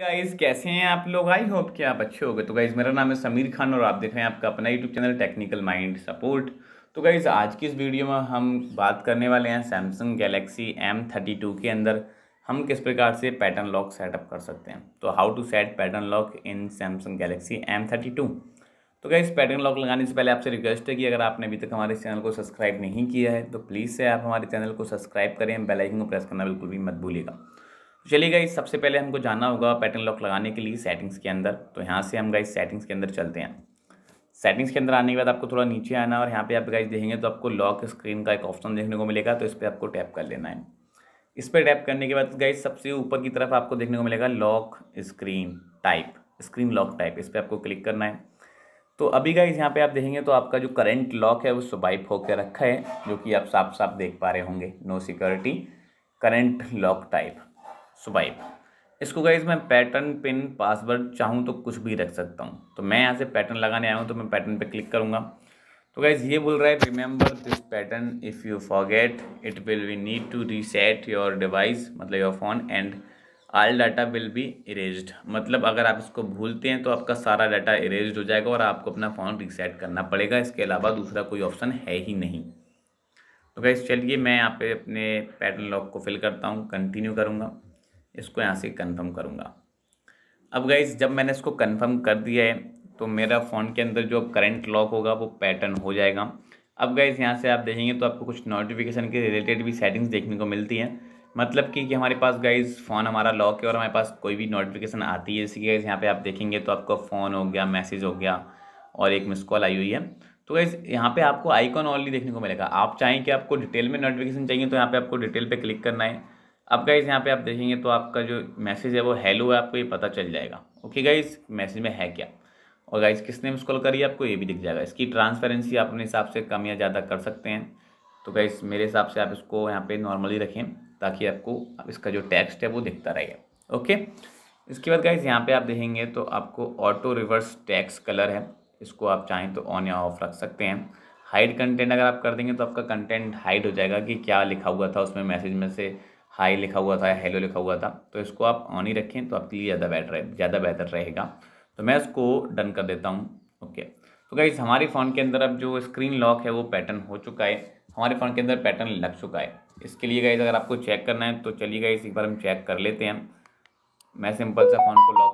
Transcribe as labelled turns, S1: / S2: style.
S1: guys कैसे हैं आप लोग आई होप कि आप अच्छे हो गए तो गाइज़ मेरा नाम है समीर खान और आप देख रहे हैं आपका अपना YouTube channel Technical Mind Support तो गाइज़ आज की इस वीडियो में हम बात करने वाले हैं Samsung Galaxy M thirty two के अंदर हम किस प्रकार से पैटर्न लॉक सेटअप कर सकते हैं तो how to set pattern lock in Samsung Galaxy M thirty two तो गाइज़ पैटर्न लॉक लगाने से पहले आपसे रिक्वेस्ट है कि अगर आपने अभी तक हमारे चैनल को सब्सक्राइब नहीं किया है तो प्लीज़ से आप हमारे चैनल को सब्सक्राइब करें बेलाइकन को प्रेस करना बिल्कुल भी मत भूलिएगा चलिए गाइस सबसे पहले हमको जाना होगा पैटर्न लॉक लगाने के लिए सेटिंग्स के अंदर तो यहाँ से हम गाइस सेटिंग्स के अंदर चलते हैं सेटिंग्स के अंदर आने के बाद आपको थोड़ा नीचे आना है और यहाँ पे आप गाइस देखेंगे तो आपको लॉक स्क्रीन का एक ऑप्शन देखने को मिलेगा तो इस पर आपको टैप कर लेना है इस पर टैप करने के बाद गाइस सबसे ऊपर की तरफ आपको देखने को मिलेगा lock screen type screen lock type इस पर आपको क्लिक करना है तो अभी गाइज यहाँ पर आप देखेंगे तो आपका जो करेंट लॉक है वो स्वाइप होकर रखा है जो कि आप साफ साफ देख पा रहे होंगे no security current lock type swipe इसको गाइज मैं पैटर्न पिन पासवर्ड चाहूँ तो कुछ भी रख सकता हूँ तो मैं यहाँ से पैटर्न लगाने आया हूँ तो मैं पैटर्न पे क्लिक करूँगा तो गाइज ये बोल रहा है remember this pattern if you forget it will we need to reset your device मतलब your phone and all data will be erase मतलब अगर आप इसको भूलते हैं तो आपका सारा डाटा इरेज्ड हो जाएगा और आपको अपना फ़ोन रीसेट करना पड़ेगा इसके अलावा दूसरा कोई ऑप्शन है ही नहीं तो गैस चलिए मैं यहाँ पे अपने पैटर्न लॉक को फिल करता हूँ कंटिन्यू करूँगा इसको यहाँ से कन्फर्म करूँगा अब गाइज जब मैंने इसको कन्फर्म कर दिया है तो मेरा फ़ोन के अंदर जो करंट लॉक होगा वो पैटर्न हो जाएगा अब गाइज यहाँ से आप देखेंगे तो आपको कुछ नोटिफिकेशन के रिलेटेड भी सेटिंग्स देखने को मिलती हैं मतलब कि, कि हमारे पास गाइज फ़ोन हमारा लॉक है और हमारे पास कोई भी नोटिफिकेशन आती है जैसे कि गाइज यहाँ पे आप देखेंगे तो आपका फ़ोन हो गया मैसेज हो गया और एक मिस कॉल आई हुई है तो गाइज यहाँ पे आपको आइकॉन ऑनली देखने को मिलेगा आप चाहें कि आपको डिटेल में नोटिफिकेशन चाहिए तो यहाँ पे आपको डिटेल पे क्लिक करना है अब गाइज़ यहाँ पे आप देखेंगे तो आपका जो मैसेज है वो हैलो है आपको ये पता चल जाएगा ओके गाइज़ मैसेज में है क्या और गाइज़ किसने मिस कॉल करी आपको ये भी दिख जाएगा इसकी ट्रांसपेरेंसी आप अपने हिसाब से कम या ज़्यादा कर सकते हैं तो गाइज़ मेरे हिसाब से आप इसको यहाँ पे नॉर्मली रखें ताकि आपको इसका जो टेक्स्ट है वो दिखता रहेगा ओके इसके बाद गाइज़ यहाँ पे आप देखेंगे तो आपको ऑटो रिवर्स टैक्स कलर है इसको आप चाहें तो ऑन या ऑफ रख सकते हैं हाइड कंटेंट अगर आप कर देंगे तो आपका कंटेंट हाइड हो जाएगा कि क्या लिखा हुआ था उसमें मैसेज में से हाई लिखा हुआ था हेलो लिखा हुआ था तो इसको आप ऑन ही रखें तो आपके लिए ज़्यादा बेटर है ज़्यादा बेहतर रहेगा तो मैं इसको डन कर देता हूँ ओके तो गाइज हमारे फ़ोन के अंदर अब जो स्क्रीन लॉक है वो पैटर्न हो चुका है हमारे फ़ोन के अंदर पैटर्न लग चुका है इसके लिए गाइज अगर आपको चेक करना है तो चलिए गाइज एक बार हम चेक कर लेते हैं मैं सिंपल सा फ़ोन को लॉक